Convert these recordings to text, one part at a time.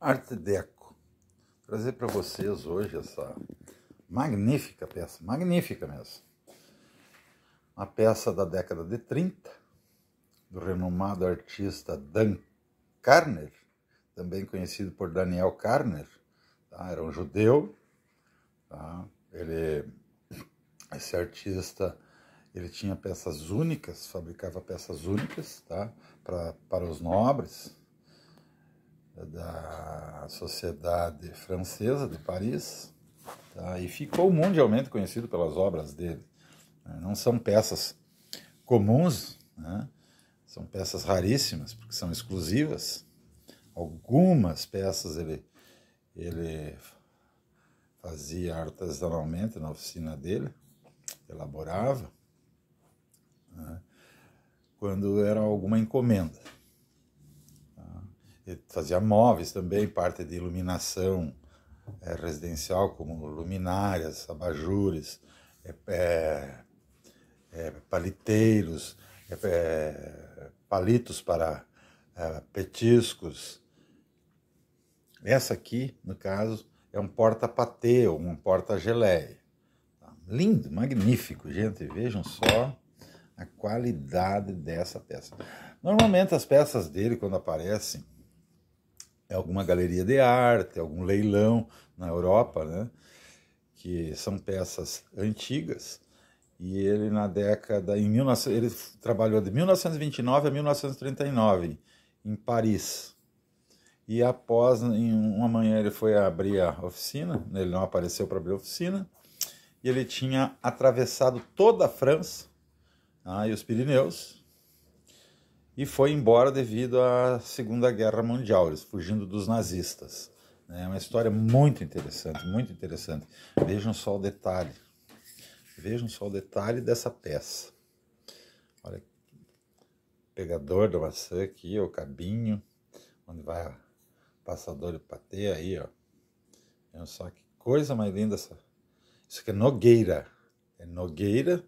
Arte Deco. Trazer para vocês hoje essa magnífica peça, magnífica mesmo. Uma peça da década de 30, do renomado artista Dan Karner, também conhecido por Daniel Karner, Tá? Era um judeu. Tá? Ele, esse artista ele tinha peças únicas, fabricava peças únicas tá? para os nobres da Sociedade Francesa de Paris tá? e ficou mundialmente conhecido pelas obras dele. Né? Não são peças comuns, né? são peças raríssimas, porque são exclusivas. Algumas peças ele, ele fazia artesanalmente na oficina dele, elaborava, né? quando era alguma encomenda fazia móveis também, parte de iluminação é, residencial, como luminárias, abajures, é, é, paliteiros, palitos para petiscos. Essa aqui, no caso, é um porta-patê ou um porta-geleia. Tá lindo, magnífico, gente. Vejam só a qualidade dessa peça. Normalmente as peças dele, quando aparecem, é alguma galeria de arte, é algum leilão na Europa, né? que são peças antigas. E ele na década em 19, ele trabalhou de 1929 a 1939 em Paris. E após em uma manhã ele foi abrir a oficina, né, ele não apareceu para abrir a oficina, e ele tinha atravessado toda a França, ah, e os Pirineus, e foi embora devido à Segunda Guerra Mundial, eles fugindo dos nazistas. É uma história muito interessante, muito interessante. Vejam só o detalhe. Vejam só o detalhe dessa peça. Olha, pegador da maçã aqui, o cabinho, onde vai o passador de patê aí, ó. Vejam só que coisa mais linda essa. Isso aqui é nogueira. É nogueira,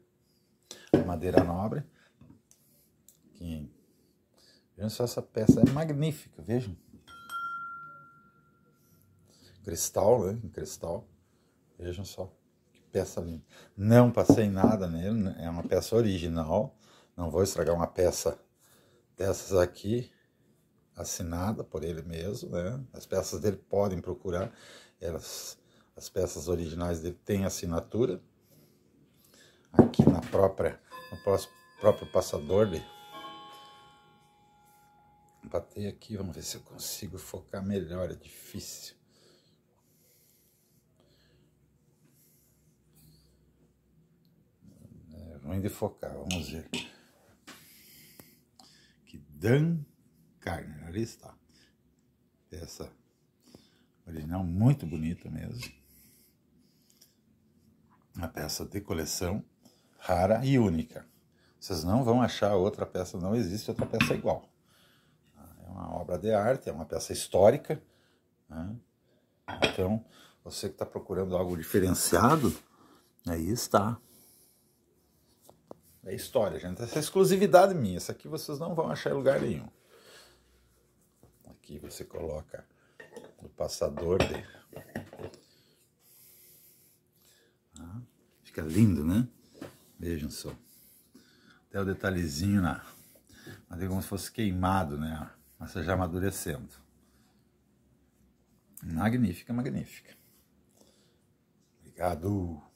madeira nobre, Vejam só essa peça, é magnífica, vejam. Cristal, né? Em cristal. Vejam só, que peça linda. Não passei nada nele, né, é uma peça original. Não vou estragar uma peça dessas aqui, assinada por ele mesmo, né? As peças dele podem procurar, elas, as peças originais dele têm assinatura. Aqui na própria, no próprio passador dele. Batei aqui, vamos ver se eu consigo focar melhor, é difícil. É ruim de focar, vamos ver. Que Dan Carner, ali está. Peça original, muito bonita mesmo. Uma peça de coleção rara e única. Vocês não vão achar outra peça, não existe outra peça igual. É uma obra de arte, é uma peça histórica. Né? Então, você que está procurando algo diferenciado, aí está. É história, gente. Essa é exclusividade minha. Essa aqui vocês não vão achar em lugar nenhum. Aqui você coloca o passador de. Ah, fica lindo, né? Vejam só. Até o detalhezinho na. Mas é como se fosse queimado, né? mas já amadurecendo. Magnífica, magnífica. Obrigado.